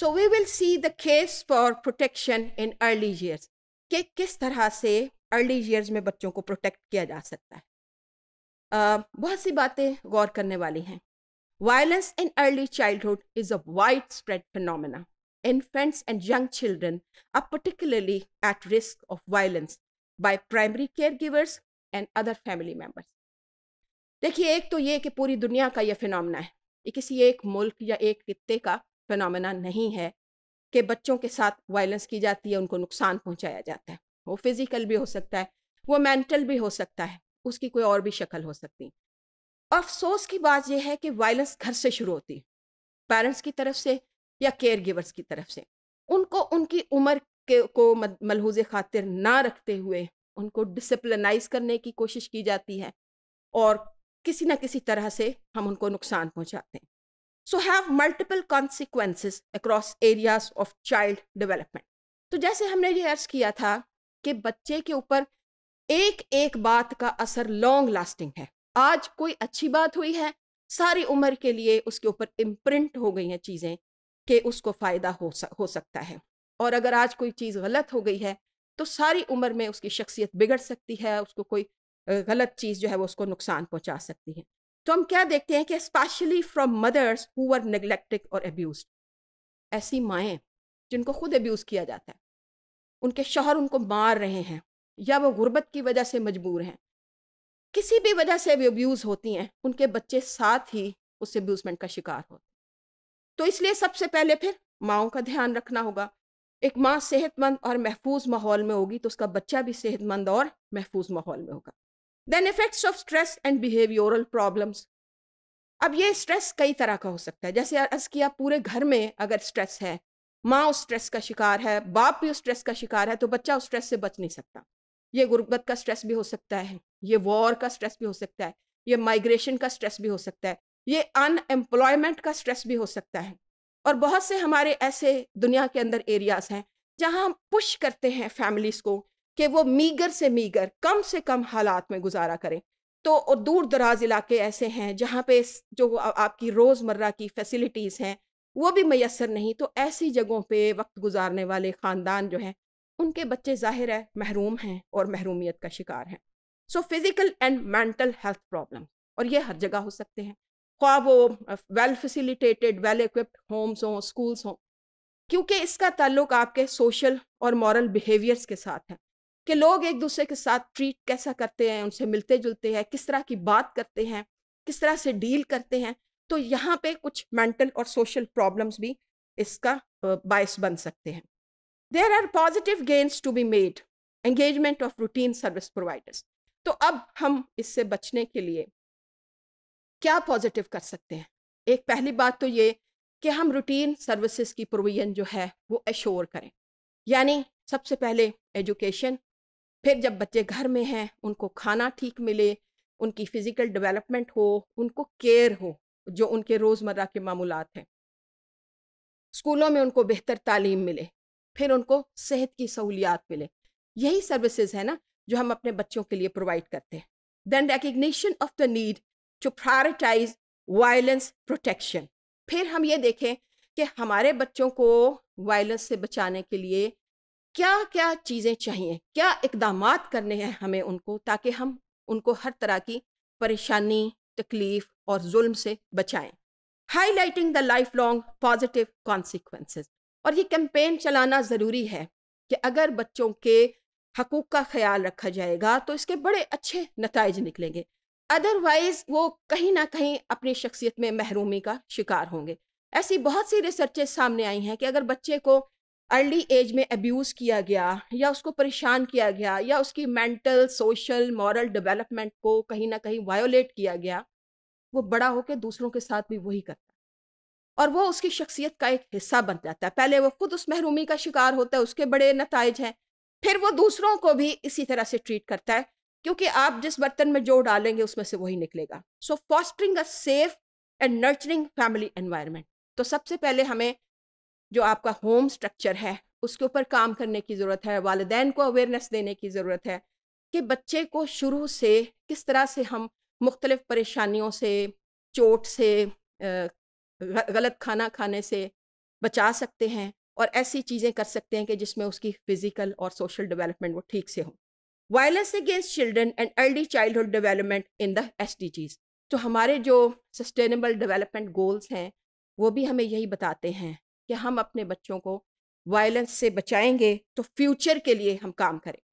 so we will see the case for protection in early years कि किस तरह से अर्ली ईयर्स में बच्चों को प्रोटेक्ट किया जा सकता है बहुत सी बातें गौर करने वाली हैं violence in early childhood is a widespread phenomena infants and young children are particularly at risk of violence by primary caregivers and other family members देखिए एक तो ये कि पूरी दुनिया का यह फिनमिना है ये किसी एक मुल्क या एक खत्ते का फिनमिना नहीं है कि बच्चों के साथ वायलेंस की जाती है उनको नुकसान पहुंचाया जाता है वो फिज़िकल भी हो सकता है वो मेंटल भी हो सकता है उसकी कोई और भी शक्ल हो सकती है अफसोस की बात यह है कि वायलेंस घर से शुरू होती है पेरेंट्स की तरफ से या केयर गिवर्स की तरफ से उनको उनकी उम्र के को मलहूज खातिर ना रखते हुए उनको डिसप्लिनाइज करने की कोशिश की जाती है और किसी न किसी तरह से हम उनको नुकसान पहुंचाते हैं so have multiple consequences across areas of child development तो जैसे हमने ये अर्ज किया था कि बच्चे के ऊपर एक एक बात का असर लॉन्ग लास्टिंग है आज कोई अच्छी बात हुई है सारी उम्र के लिए उसके ऊपर इम्प्रिंट हो गई हैं चीज़ें कि उसको फ़ायदा हो सक, हो सकता है और अगर आज कोई चीज़ गलत हो गई है तो सारी उम्र में उसकी शख्सियत बिगड़ सकती है उसको कोई गलत चीज़ जो है वो उसको नुकसान पहुंचा सकती है तो हम क्या देखते हैं कि specially from mothers who are neglected और एब्यूज ऐसी माएँ जिनको खुद एब्यूज़ किया जाता है उनके शोहर उनको मार रहे हैं या वो गुर्बत की वजह से मजबूर हैं किसी भी वजह से वे अब्यूज़ होती हैं उनके बच्चे साथ ही उस एब्यूजमेंट का शिकार होते तो इसलिए सबसे पहले फिर माओं का ध्यान रखना होगा एक माँ सेहतमंद और महफूज माहौल में होगी तो उसका बच्चा भी सेहतमंद और महफूज माहौल में होगा then effects of stress and behavioural problems अब ये स्ट्रेस कई तरह का हो सकता है जैसे अर्ज किया पूरे घर में अगर स्ट्रेस है माँ उस स्ट्रेस का शिकार है बाप भी उस स्ट्रेस का शिकार है तो बच्चा उस स्ट्रेस से बच नहीं सकता ये गुर्बत का स्ट्रेस भी हो सकता है ये वॉर का स्ट्रेस भी हो सकता है ये माइग्रेशन का स्ट्रेस भी हो सकता है ये अनएम्प्लॉयमेंट का स्ट्रेस भी हो सकता है और बहुत से हमारे ऐसे दुनिया के अंदर एरियाज हैं जहाँ हम पुश करते हैं फैमिलीज़ को कि वो मीगर से मीगर कम से कम हालात में गुजारा करें तो और दूर दराज इलाके ऐसे हैं जहाँ पे जो आपकी रोज़मर्रा की फैसिलिटीज़ हैं वो भी मैसर नहीं तो ऐसी जगहों पे वक्त गुजारने वाले ख़ानदान जो हैं उनके बच्चे ज़ाहिर है महरूम हैं और महरूमियत का शिकार हैं so physical and mental health problem और ये हर जगह हो सकते हैं ख्वा वो well facilitated well equipped homes हों स्कूल्स हों क्योंकि इसका ताल्लुक आपके सोशल और मॉरल बिहेवियर्स के साथ है कि लोग एक दूसरे के साथ ट्रीट कैसा करते हैं उनसे मिलते जुलते हैं किस तरह की बात करते हैं किस तरह से डील करते हैं तो यहाँ पे कुछ मेंटल और सोशल प्रॉब्लम्स भी इसका बायस बन सकते हैं there are positive gains to be made engagement of routine service providers तो अब हम इससे बचने के लिए क्या पॉजिटिव कर सकते हैं एक पहली बात तो ये कि हम रूटीन सर्विसेज की प्रोविजन जो है वो एश्योर करें यानी सबसे पहले एजुकेशन फिर जब बच्चे घर में हैं उनको खाना ठीक मिले उनकी फ़िज़िकल डेवलपमेंट हो उनको केयर हो जो उनके रोज़मर्रा के मामूलत हैं स्कूलों में उनको बेहतर तालीम मिले फिर उनको सेहत की सहूलियात मिले यही सर्विसेज है ना जो हम अपने बच्चों के लिए प्रोवाइड करते हैं then recognition of the need to prioritise violence protection फिर हम ये देखें कि हमारे बच्चों को वायलेंस से बचाने के लिए क्या क्या चीज़ें चाहिए क्या इकदाम करने हैं हमें उनको ताकि हम उनको हर तरह की परेशानी तकलीफ़ और जुल्म से बचाएं highlighting the lifelong positive consequences और ये कैंपेन चलाना ज़रूरी है कि अगर बच्चों के हकूक़ का ख्याल रखा जाएगा तो इसके बड़े अच्छे नतज निकलेंगे अदरवाइज़ वो कहीं ना कहीं अपनी शख्सियत में महरूमी का शिकार होंगे ऐसी बहुत सी रिसर्चेज सामने आई हैं कि अगर बच्चे को अर्ली एज में अब्यूज़ किया गया या उसको परेशान किया गया या उसकी मेंटल सोशल मॉरल डेवलपमेंट को कहीं ना कहीं वायोलेट किया गया वो बड़ा होकर दूसरों के साथ भी वही करता है और वो उसकी शख्सियत का एक हिस्सा बन जाता है पहले वो खुद उस महरूमी का शिकार होता है उसके बड़े नतज हैं फिर वो दूसरों को भी इसी तरह से ट्रीट करता है क्योंकि आप जिस बर्तन में जो डालेंगे उसमें से वही निकलेगा so fostering a safe and nurturing family environment तो सबसे पहले हमें जो आपका होम स्ट्रक्चर है उसके ऊपर काम करने की ज़रूरत है वालदेन को अवेयरनेस देने की ज़रूरत है कि बच्चे को शुरू से किस तरह से हम मुख्तलिफ़ परेशानियों से चोट से गलत खाना खाने से बचा सकते हैं और ऐसी चीज़ें कर सकते हैं कि जिसमें उसकी फ़िज़िकल और सोशल डेवलपमेंट वो ठीक से हो violence against children and early childhood development in the S तो हमारे जो सस्टेनेबल डेवलपमेंट गोल्स हैं वो भी हमें यही बताते हैं कि हम अपने बच्चों को वायलेंस से बचाएंगे तो फ्यूचर के लिए हम काम करें